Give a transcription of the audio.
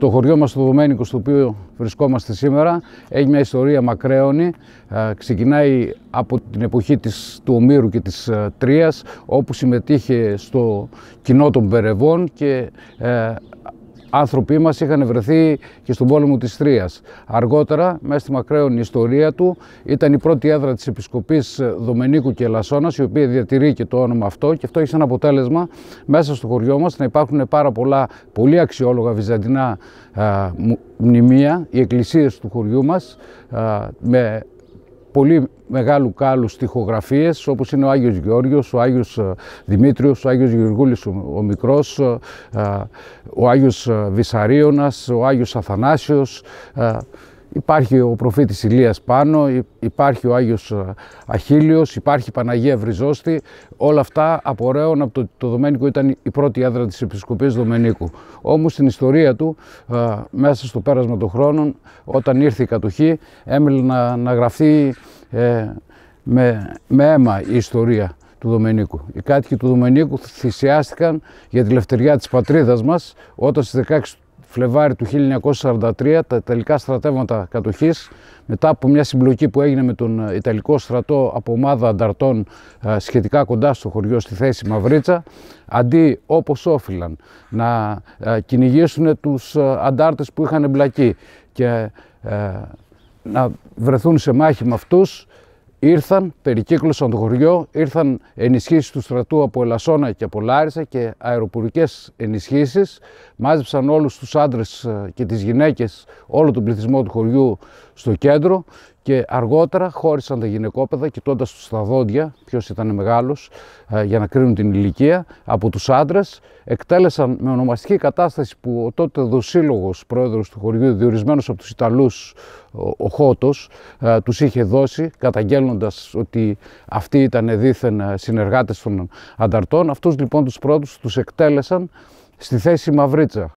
Το χωριό μας το Δομένικο, στο οποίο βρισκόμαστε σήμερα, έχει μια ιστορία μακραίωνη. Ε, ξεκινάει από την εποχή της, του Ομήρου και της ε, Τρίας, όπου συμμετείχε στο κοινό των Περεβών και ε, άνθρωποι μας είχαν βρεθεί και στον πόλεμο της Τρίας. Αργότερα, μέσα στη μακραίων ιστορία του, ήταν η πρώτη έδρα της Επισκοπής Δομενίκου και η οποία διατηρεί και το όνομα αυτό και αυτό έχει σαν αποτέλεσμα μέσα στο χωριό μας να υπάρχουν πάρα πολλά πολύ αξιόλογα βυζαντινά ε, μνημεία, οι εκκλησίες του χωριού μας ε, με πολύ μεγάλου κάλου στιχογραφίες όπως είναι ο Άγιος Γεώργιος, ο Άγιος ε, Δημήτριος, ο Άγιος Γεωργούλης ο Μικρός, ε, ε, ο Άγιος Βυσαρίωνας, ο Άγιος Αθανάσιος, Υπάρχει ο προφήτης Ηλίας πάνω, υπάρχει ο Άγιος ε, Αχίλιος, υπάρχει η Παναγία Βριζώστη. Όλα αυτά απορρέουν από το, το Δομένικο ήταν η πρώτη έδρα της Επισκοπής Δομενίκου. Όμως στην ιστορία του, ε, μέσα στο πέρασμα των χρόνων, όταν ήρθε η κατοχή, έμεινε να, να γραφτεί ε, με, με αίμα η ιστορία του Δομενίκου. Οι κάτοικοι του Δομενίκου θυσιάστηκαν για τη λευτεριά της πατρίδας μας όταν στις 16 Φλεβάρι του 1943 τα Ιταλικά στρατεύματα κατοχής μετά από μια συμπλοκή που έγινε με τον ε, Ιταλικό στρατό από ομάδα ανταρτών ε, σχετικά κοντά στο χωριό στη θέση Μαυρίτσα αντί όπως όφυλαν να ε, κυνηγήσουν τους αντάρτες που είχαν εμπλακεί και να βρεθούν σε μάχη με αυτούς ήρθαν, περικύκλωσαν το χωριό, ήρθαν ενισχύσεις του στρατού από Ελασσόνα και από Λάρισα και αεροπορικές ενισχύσεις. Μάζεψαν όλους τους άντρες ε, και τις γυναίκες, όλο τον πληθυσμό του χωριού στο κέντρο και αργότερα χώρισαν τα γυναικόπαιδα κοιτώντας τους στα δόντια, ποιος ήταν μεγάλος, ε, για να κρίνουν την ηλικία από τους άντρες. Εκτέλεσαν με ονομαστική κατάσταση που ο τότε δοσύλλογος πρόεδρος του χωριού, διορισμένος από τους Ιταλούς, ο Χώτος, ε, τους είχε δώσει, καταγγέλνοντα ότι αυτοί ήταν δίθεν ε, συνεργάτες των ανταρτών. Αυτούς λοιπόν τους πρώτους τους εκτέλεσαν στη θέση Μαυρίτσα.